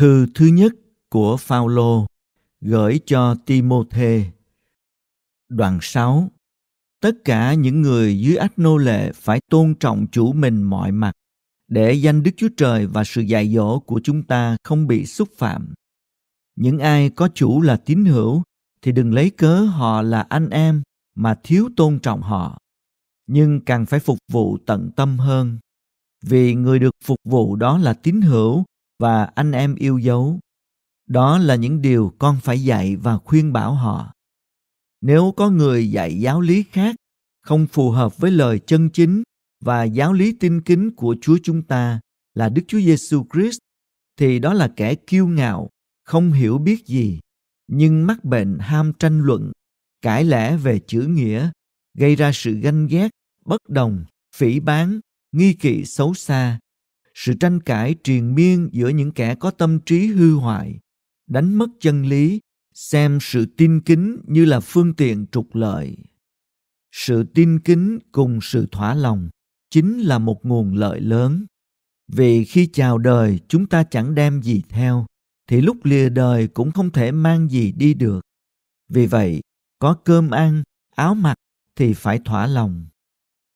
Thư thứ nhất của Phaolô gửi cho Timôthê. Đoạn 6. Tất cả những người dưới ách nô lệ phải tôn trọng chủ mình mọi mặt để danh Đức Chúa Trời và sự dạy dỗ của chúng ta không bị xúc phạm. Những ai có chủ là tín hữu thì đừng lấy cớ họ là anh em mà thiếu tôn trọng họ, nhưng càng phải phục vụ tận tâm hơn. Vì người được phục vụ đó là tín hữu và anh em yêu dấu đó là những điều con phải dạy và khuyên bảo họ nếu có người dạy giáo lý khác không phù hợp với lời chân chính và giáo lý tin kính của Chúa chúng ta là Đức Chúa Giêsu Christ thì đó là kẻ kiêu ngạo, không hiểu biết gì, nhưng mắc bệnh ham tranh luận, cãi lẽ về chữ nghĩa, gây ra sự ganh ghét, bất đồng, phỉ báng, nghi kỵ xấu xa, sự tranh cãi triền miên giữa những kẻ có tâm trí hư hoại đánh mất chân lý xem sự tin kính như là phương tiện trục lợi sự tin kính cùng sự thỏa lòng chính là một nguồn lợi lớn vì khi chào đời chúng ta chẳng đem gì theo thì lúc lìa đời cũng không thể mang gì đi được vì vậy có cơm ăn áo mặc thì phải thỏa lòng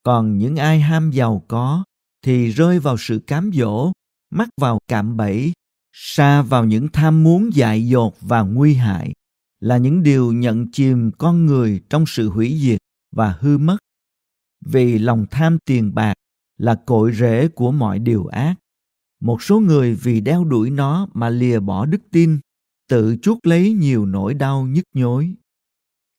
còn những ai ham giàu có thì rơi vào sự cám dỗ mắc vào cạm bẫy xa vào những tham muốn dại dột và nguy hại là những điều nhận chìm con người trong sự hủy diệt và hư mất vì lòng tham tiền bạc là cội rễ của mọi điều ác một số người vì đeo đuổi nó mà lìa bỏ đức tin tự chuốc lấy nhiều nỗi đau nhức nhối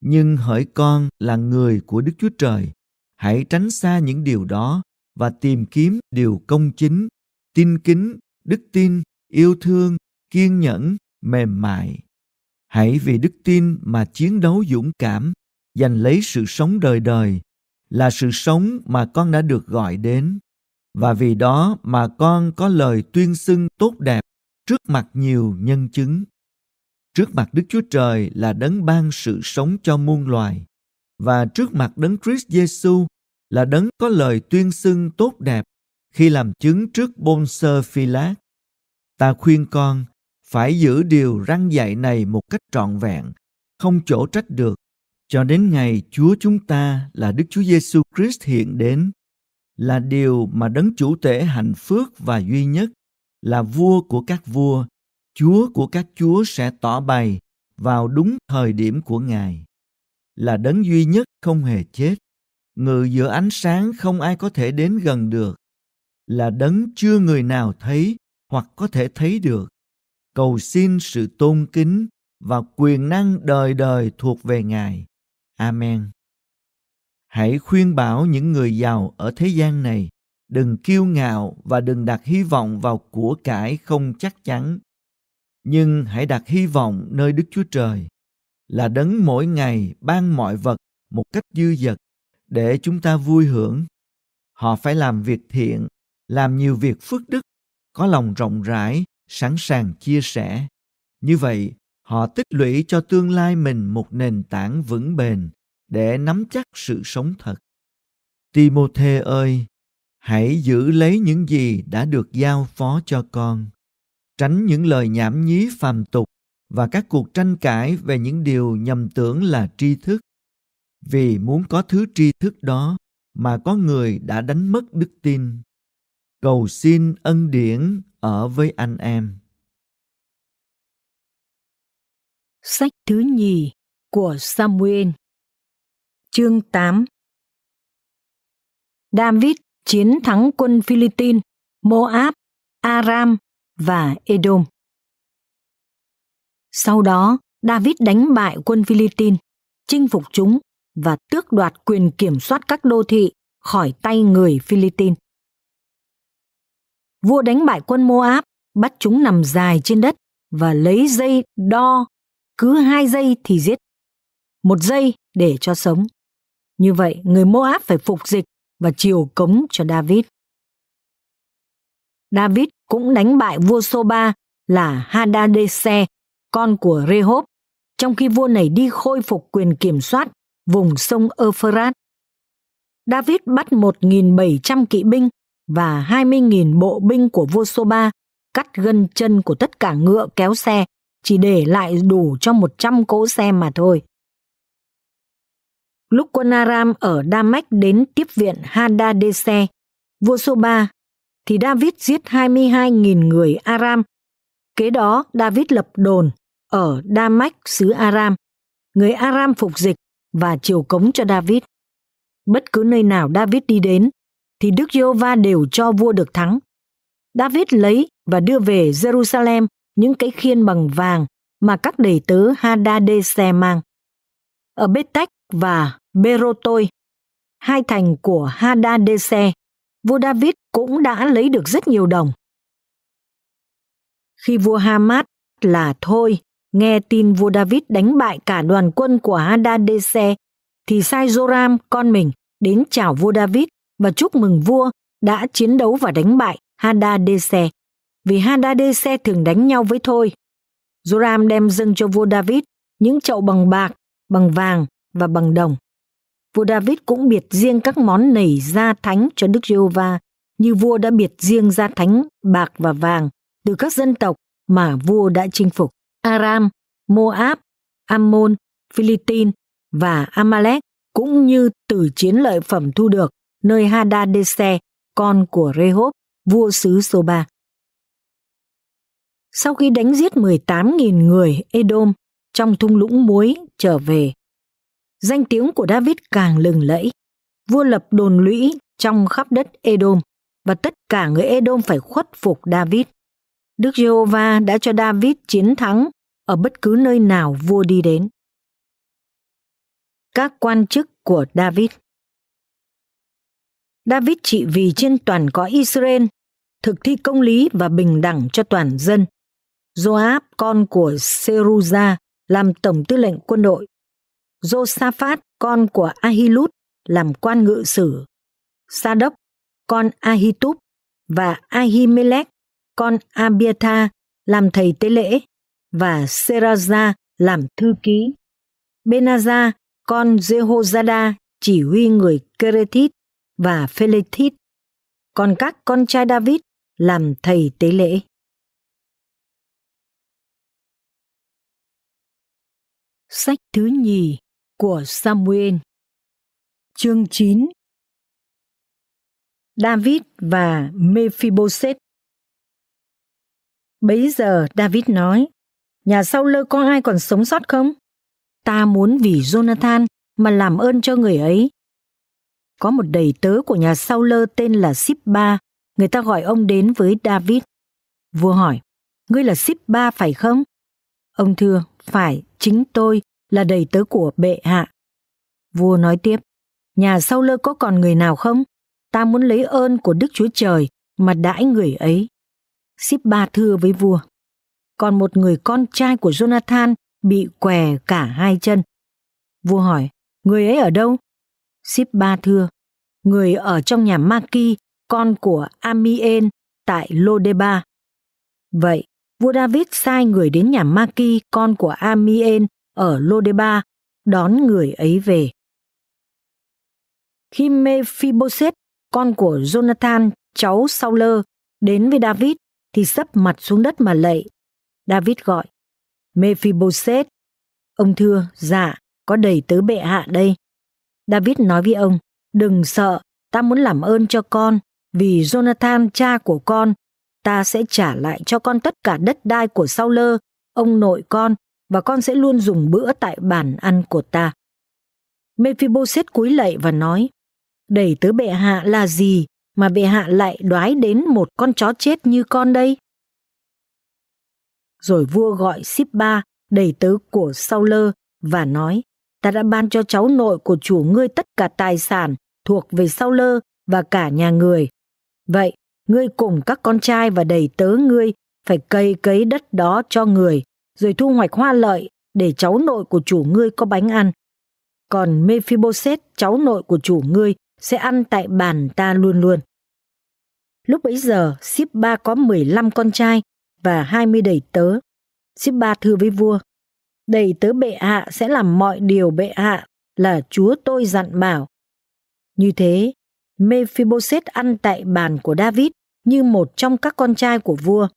nhưng hỡi con là người của đức chúa trời hãy tránh xa những điều đó và tìm kiếm điều công chính tin kính đức tin yêu thương kiên nhẫn mềm mại hãy vì đức tin mà chiến đấu dũng cảm giành lấy sự sống đời đời là sự sống mà con đã được gọi đến và vì đó mà con có lời tuyên xưng tốt đẹp trước mặt nhiều nhân chứng trước mặt đức chúa trời là đấng ban sự sống cho muôn loài và trước mặt đấng Christ Jesus là đấng có lời tuyên xưng tốt đẹp khi làm chứng trước bôn sơ phi lát. Ta khuyên con phải giữ điều răn dạy này một cách trọn vẹn, không chỗ trách được, cho đến ngày Chúa chúng ta là Đức Chúa Giêsu Christ hiện đến, là điều mà đấng chủ tể hạnh phước và duy nhất, là vua của các vua, Chúa của các chúa sẽ tỏ bày vào đúng thời điểm của Ngài, là đấng duy nhất không hề chết, người giữa ánh sáng không ai có thể đến gần được là đấng chưa người nào thấy hoặc có thể thấy được cầu xin sự tôn kính và quyền năng đời đời thuộc về ngài amen hãy khuyên bảo những người giàu ở thế gian này đừng kiêu ngạo và đừng đặt hy vọng vào của cải không chắc chắn nhưng hãy đặt hy vọng nơi đức chúa trời là đấng mỗi ngày ban mọi vật một cách dư dật để chúng ta vui hưởng họ phải làm việc thiện làm nhiều việc phước đức có lòng rộng rãi sẵn sàng chia sẻ như vậy họ tích lũy cho tương lai mình một nền tảng vững bền để nắm chắc sự sống thật timôthê ơi hãy giữ lấy những gì đã được giao phó cho con tránh những lời nhảm nhí phàm tục và các cuộc tranh cãi về những điều nhầm tưởng là tri thức vì muốn có thứ tri thức đó mà có người đã đánh mất đức tin cầu xin ân điển ở với anh em Sách thứ nhì của Samuel Chương 8 David chiến thắng quân Philippines, Moab, Aram và Edom. Sau đó, David đánh bại quân Philippines, chinh phục chúng và tước đoạt quyền kiểm soát các đô thị khỏi tay người Philippines. Vua đánh bại quân Moab, bắt chúng nằm dài trên đất và lấy dây đo, cứ hai giây thì giết. Một giây để cho sống. Như vậy, người Moab phải phục dịch và chiều cống cho David. David cũng đánh bại vua Soba là Hadadese, con của Rehob, trong khi vua này đi khôi phục quyền kiểm soát vùng sông Euphrates. David bắt 1.700 kỵ binh và 20.000 bộ binh của vua Soba cắt gân chân của tất cả ngựa kéo xe, chỉ để lại đủ cho 100 cỗ xe mà thôi. Lúc quân Aram ở đa đến tiếp viện Hadadese, vua Soba, thì David giết 22.000 người Aram. Kế đó, David lập đồn ở đa xứ Aram. Người Aram phục dịch và chiều cống cho David. Bất cứ nơi nào David đi đến, thì Đức Giê-hô-va đều cho vua được thắng. David lấy và đưa về Jerusalem những cái khiên bằng vàng mà các đầy tớ Hadadese mang. Ở Betech và Berotoi, hai thành của Hadadese, vua David cũng đã lấy được rất nhiều đồng. Khi vua Hamat là Thôi nghe tin vua David đánh bại cả đoàn quân của Hadadezer, thì sai Joram con mình đến chào vua David và chúc mừng vua đã chiến đấu và đánh bại Hadadezer Vì Hadadezer thường đánh nhau với thôi. Joram đem dâng cho vua David những chậu bằng bạc, bằng vàng và bằng đồng. Vua David cũng biệt riêng các món nảy ra thánh cho Đức Giê-hô-va, như vua đã biệt riêng ra thánh bạc và vàng từ các dân tộc mà vua đã chinh phục. Aram, Moab, Ammon, Philippines và Amalek cũng như từ chiến lợi phẩm thu được nơi Hadadese, con của Rehob, vua xứ Soba. Sau khi đánh giết 18.000 người Edom trong thung lũng muối trở về, danh tiếng của David càng lừng lẫy. Vua lập đồn lũy trong khắp đất Edom và tất cả người Edom phải khuất phục David. Đức Giê-hô-va đã cho David chiến thắng ở bất cứ nơi nào vua đi đến. Các quan chức của David David trị vì trên toàn có Israel, thực thi công lý và bình đẳng cho toàn dân. Joab, con của Seruza, làm tổng tư lệnh quân đội. Josaphat, con của Ahilut, làm quan ngự sử. Sadok, con Ahitub và Ahimelech, con Abiatha, làm thầy tế lễ và Seraza làm thư ký. Benaza, con Jehozada chỉ huy người Keretit và Phelethit, còn các con trai David làm thầy tế lễ. Sách thứ nhì của Samuel Chương 9 David và Mephibosheth Bấy giờ David nói, nhà sau lơ có ai còn sống sót không? Ta muốn vì Jonathan mà làm ơn cho người ấy. Có một đầy tớ của nhà sau lơ tên là Sipba, người ta gọi ông đến với David. Vua hỏi, ngươi là Sipba phải không? Ông thưa, phải, chính tôi là đầy tớ của bệ hạ. Vua nói tiếp, nhà sau lơ có còn người nào không? Ta muốn lấy ơn của Đức Chúa Trời mà đãi người ấy. Sipba thưa với vua, còn một người con trai của Jonathan bị què cả hai chân. Vua hỏi, người ấy ở đâu? Ship ba thưa, người ở trong nhà Maki, con của Amien tại Lodeba. Vậy, vua David sai người đến nhà Maki, con của Amien ở Lodeba, đón người ấy về. Khi Mephibosheth, con của Jonathan, cháu Sauler, đến với David thì sấp mặt xuống đất mà lạy. David gọi. Mephibosheth. Ông thưa, dạ, có đầy tớ bệ hạ đây. David nói với ông, đừng sợ, ta muốn làm ơn cho con, vì Jonathan cha của con, ta sẽ trả lại cho con tất cả đất đai của Sau Lơ, ông nội con, và con sẽ luôn dùng bữa tại bàn ăn của ta. Mephibosheth cúi lạy và nói, đầy tớ bệ hạ là gì mà bệ hạ lại đoái đến một con chó chết như con đây? rồi vua gọi Síp Ba, đầy tớ của Sau Lơ, và nói, ta đã ban cho cháu nội của chủ ngươi tất cả tài sản thuộc về Sau Lơ và cả nhà người. Vậy, ngươi cùng các con trai và đầy tớ ngươi phải cày cấy đất đó cho người, rồi thu hoạch hoa lợi để cháu nội của chủ ngươi có bánh ăn. Còn Mephibosheth, cháu nội của chủ ngươi, sẽ ăn tại bàn ta luôn luôn. Lúc bấy giờ, Sip Ba có 15 con trai và hai mươi đầy tớ. Sippa thưa với vua, đầy tớ bệ hạ sẽ làm mọi điều bệ hạ là chúa tôi dặn bảo. Như thế, Mephibosheth ăn tại bàn của David như một trong các con trai của vua.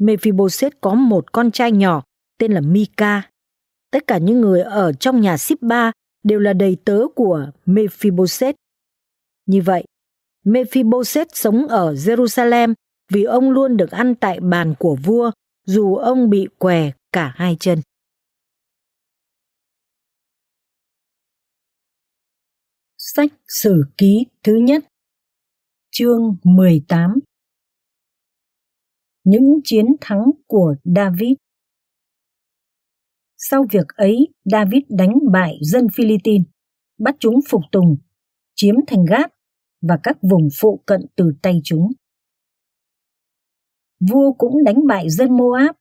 Mephibosheth có một con trai nhỏ tên là Mika. Tất cả những người ở trong nhà Sippa đều là đầy tớ của Mephibosheth. Như vậy, Mephibosheth sống ở Jerusalem vì ông luôn được ăn tại bàn của vua dù ông bị què cả hai chân. Sách Sử Ký thứ nhất Chương 18 Những chiến thắng của David Sau việc ấy, David đánh bại dân Philippines, bắt chúng phục tùng, chiếm thành Gát và các vùng phụ cận từ tay chúng vua cũng đánh bại dân Moab.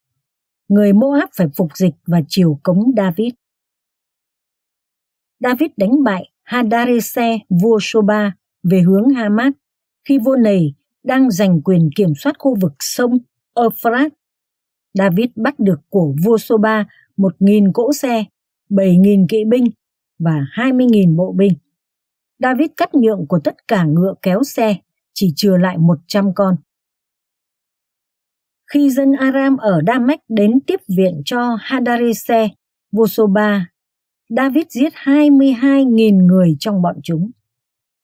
Người Moab phải phục dịch và chiều cống David. David đánh bại Hadarese vua Soba về hướng Hamat khi vua này đang giành quyền kiểm soát khu vực sông Euphrates. David bắt được của vua Soba 1.000 cỗ xe, 7.000 kỵ binh và 20.000 bộ binh. David cắt nhượng của tất cả ngựa kéo xe, chỉ trừ lại 100 con khi dân Aram ở Đa đến tiếp viện cho Hadarise, vua Soba, David giết 22.000 người trong bọn chúng.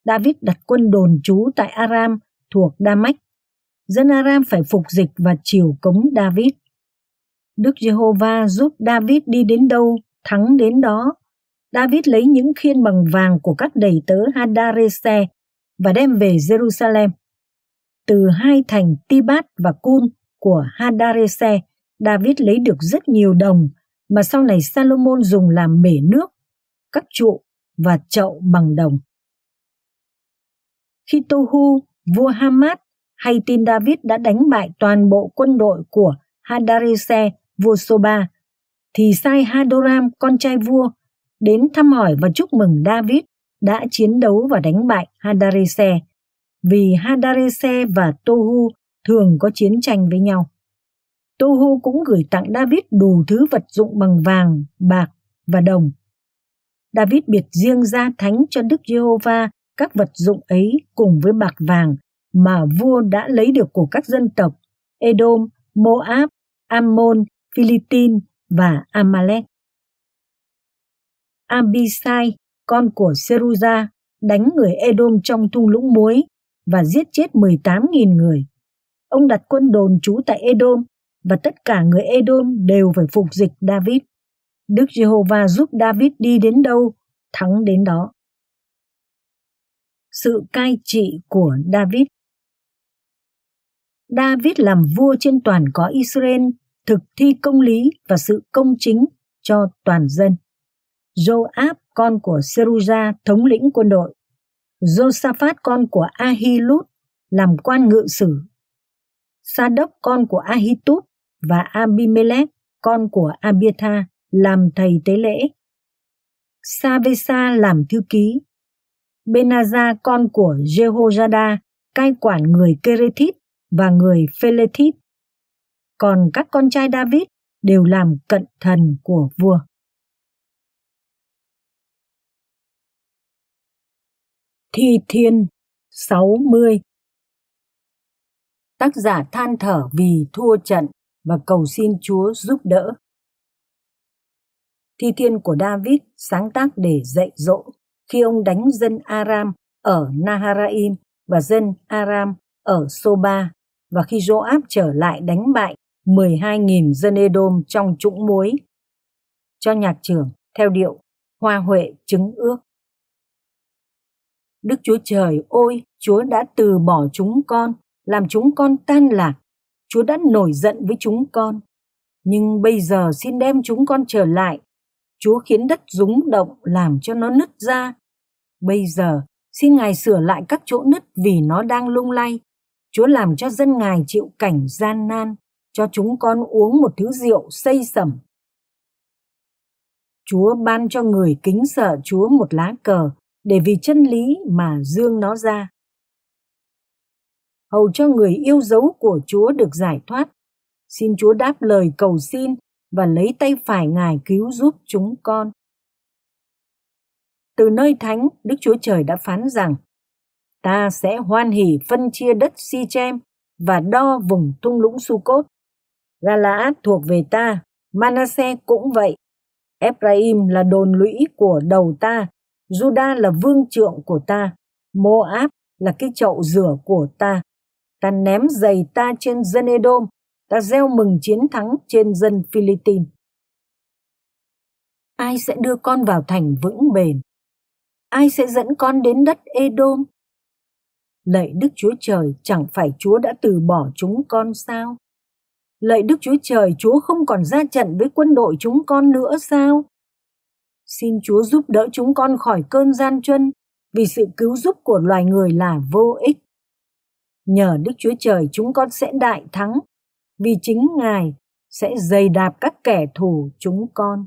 David đặt quân đồn trú tại Aram thuộc Đa Dân Aram phải phục dịch và chiều cống David. Đức Giê-hô-va giúp David đi đến đâu, thắng đến đó. David lấy những khiên bằng vàng của các đầy tớ Hadarese và đem về Jerusalem. Từ hai thành Tibat và Kun của Hadarese, David lấy được rất nhiều đồng mà sau này Salomon dùng làm bể nước, các trụ và chậu bằng đồng. Khi Tohu, vua Hamad, hay tin David đã đánh bại toàn bộ quân đội của Hadarese, vua Soba, thì sai Hadoram, con trai vua, đến thăm hỏi và chúc mừng David đã chiến đấu và đánh bại Hadarese, vì Hadarese và Tohu thường có chiến tranh với nhau. Tohu cũng gửi tặng David đủ thứ vật dụng bằng vàng, bạc và đồng. David biệt riêng ra thánh cho Đức Giê-hô-va các vật dụng ấy cùng với bạc vàng mà vua đã lấy được của các dân tộc Edom, Moab, Ammon, Philippines và Amalek. Abisai, con của Seruza, đánh người Edom trong thung lũng muối và giết chết 18.000 người ông đặt quân đồn trú tại Edom và tất cả người Edom đều phải phục dịch David. Đức Giê-hô-va giúp David đi đến đâu, thắng đến đó. Sự cai trị của David David làm vua trên toàn có Israel, thực thi công lý và sự công chính cho toàn dân. Joab, con của Seruja, thống lĩnh quân đội. Josaphat, con của Ahilut, làm quan ngự sử Sa đốc con của Ahitub và Abimelech con của Abiatha làm thầy tế lễ. Savesa làm thư ký. Benaza con của Jehoiada cai quản người Kerethit và người Phelethit. Còn các con trai David đều làm cận thần của vua. Thi Thiên 60 tác giả than thở vì thua trận và cầu xin Chúa giúp đỡ. Thi thiên của David sáng tác để dạy dỗ khi ông đánh dân Aram ở Naharaim và dân Aram ở Soba và khi Joab trở lại đánh bại 12.000 dân Edom trong trũng muối. Cho nhạc trưởng theo điệu Hoa Huệ chứng ước. Đức Chúa Trời ôi, Chúa đã từ bỏ chúng con làm chúng con tan lạc. Chúa đã nổi giận với chúng con. Nhưng bây giờ xin đem chúng con trở lại. Chúa khiến đất rúng động làm cho nó nứt ra. Bây giờ xin Ngài sửa lại các chỗ nứt vì nó đang lung lay. Chúa làm cho dân Ngài chịu cảnh gian nan, cho chúng con uống một thứ rượu xây sẩm. Chúa ban cho người kính sợ Chúa một lá cờ để vì chân lý mà dương nó ra hầu cho người yêu dấu của Chúa được giải thoát. Xin Chúa đáp lời cầu xin và lấy tay phải Ngài cứu giúp chúng con. Từ nơi thánh, Đức Chúa Trời đã phán rằng, ta sẽ hoan hỉ phân chia đất si chem và đo vùng thung lũng su cốt. Galaad thuộc về ta, Manasse cũng vậy. Ephraim là đồn lũy của đầu ta, Juda là vương trượng của ta, Moab là cái chậu rửa của ta ta ném giày ta trên dân Edom, ta gieo mừng chiến thắng trên dân Philippines. Ai sẽ đưa con vào thành vững bền? Ai sẽ dẫn con đến đất Edom? Lạy Đức Chúa Trời, chẳng phải Chúa đã từ bỏ chúng con sao? Lạy Đức Chúa Trời, Chúa không còn ra trận với quân đội chúng con nữa sao? Xin Chúa giúp đỡ chúng con khỏi cơn gian truân, vì sự cứu giúp của loài người là vô ích nhờ Đức Chúa Trời chúng con sẽ đại thắng, vì chính Ngài sẽ dày đạp các kẻ thù chúng con.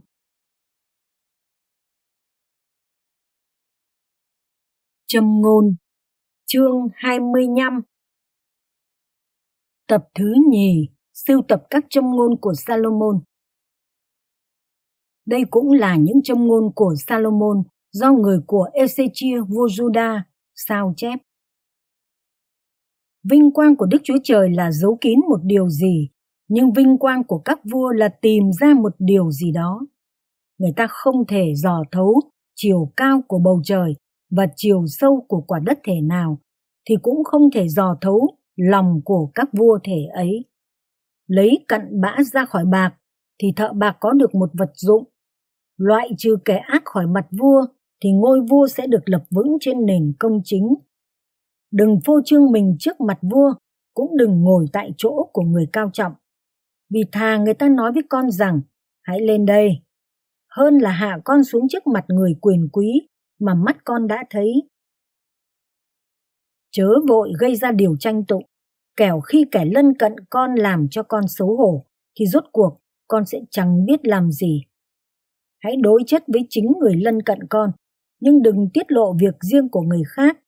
Châm ngôn chương 25 Tập thứ nhì, sưu tập các châm ngôn của Salomon. Đây cũng là những châm ngôn của Salomon do người của Ezechia vua Juda sao chép. Vinh quang của Đức Chúa Trời là giấu kín một điều gì, nhưng vinh quang của các vua là tìm ra một điều gì đó. Người ta không thể dò thấu chiều cao của bầu trời và chiều sâu của quả đất thể nào, thì cũng không thể dò thấu lòng của các vua thể ấy. Lấy cặn bã ra khỏi bạc, thì thợ bạc có được một vật dụng. Loại trừ kẻ ác khỏi mặt vua, thì ngôi vua sẽ được lập vững trên nền công chính đừng phô trương mình trước mặt vua cũng đừng ngồi tại chỗ của người cao trọng vì thà người ta nói với con rằng hãy lên đây hơn là hạ con xuống trước mặt người quyền quý mà mắt con đã thấy chớ vội gây ra điều tranh tụng kẻo khi kẻ lân cận con làm cho con xấu hổ thì rốt cuộc con sẽ chẳng biết làm gì hãy đối chất với chính người lân cận con nhưng đừng tiết lộ việc riêng của người khác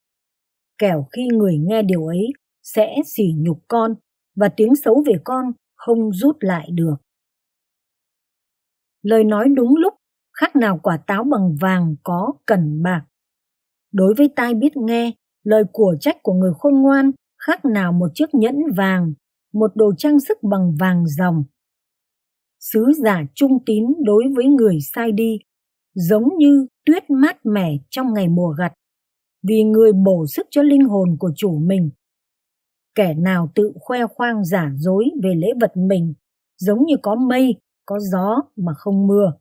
kẻo khi người nghe điều ấy sẽ sỉ nhục con và tiếng xấu về con không rút lại được. Lời nói đúng lúc khác nào quả táo bằng vàng có cần bạc. Đối với tai biết nghe, lời của trách của người khôn ngoan khác nào một chiếc nhẫn vàng, một đồ trang sức bằng vàng dòng. Sứ giả trung tín đối với người sai đi, giống như tuyết mát mẻ trong ngày mùa gặt vì người bổ sức cho linh hồn của chủ mình. Kẻ nào tự khoe khoang giả dối về lễ vật mình, giống như có mây, có gió mà không mưa.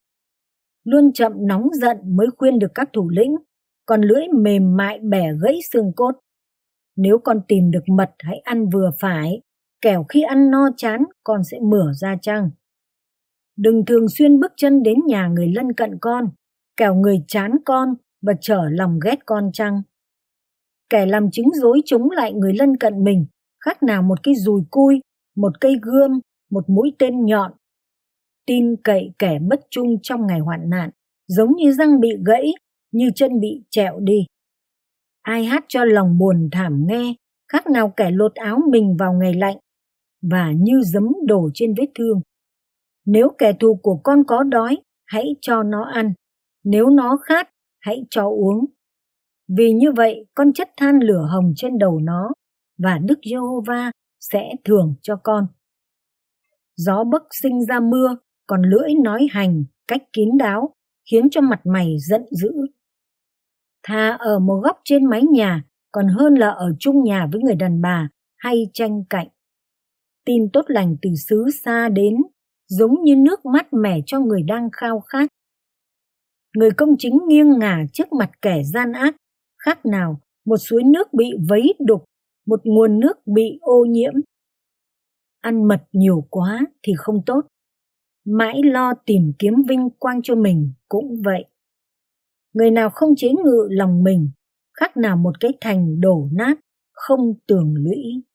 Luôn chậm nóng giận mới khuyên được các thủ lĩnh, còn lưỡi mềm mại bẻ gãy xương cốt. Nếu con tìm được mật hãy ăn vừa phải, kẻo khi ăn no chán con sẽ mửa ra chăng. Đừng thường xuyên bước chân đến nhà người lân cận con, kẻo người chán con và trở lòng ghét con chăng. Kẻ làm chứng dối chống lại người lân cận mình, khác nào một cái dùi cui, một cây gươm, một mũi tên nhọn. Tin cậy kẻ bất trung trong ngày hoạn nạn, giống như răng bị gãy, như chân bị trẹo đi. Ai hát cho lòng buồn thảm nghe, khác nào kẻ lột áo mình vào ngày lạnh, và như giấm đổ trên vết thương. Nếu kẻ thù của con có đói, hãy cho nó ăn. Nếu nó khát, hãy cho uống vì như vậy con chất than lửa hồng trên đầu nó và Đức Giê-hô-va sẽ thường cho con. Gió bấc sinh ra mưa, còn lưỡi nói hành cách kín đáo khiến cho mặt mày giận dữ. Thà ở một góc trên mái nhà còn hơn là ở chung nhà với người đàn bà hay tranh cạnh. Tin tốt lành từ xứ xa đến giống như nước mát mẻ cho người đang khao khát. Người công chính nghiêng ngả trước mặt kẻ gian ác khác nào một suối nước bị vấy đục, một nguồn nước bị ô nhiễm. Ăn mật nhiều quá thì không tốt. Mãi lo tìm kiếm vinh quang cho mình cũng vậy. Người nào không chế ngự lòng mình, khác nào một cái thành đổ nát, không tường lũy.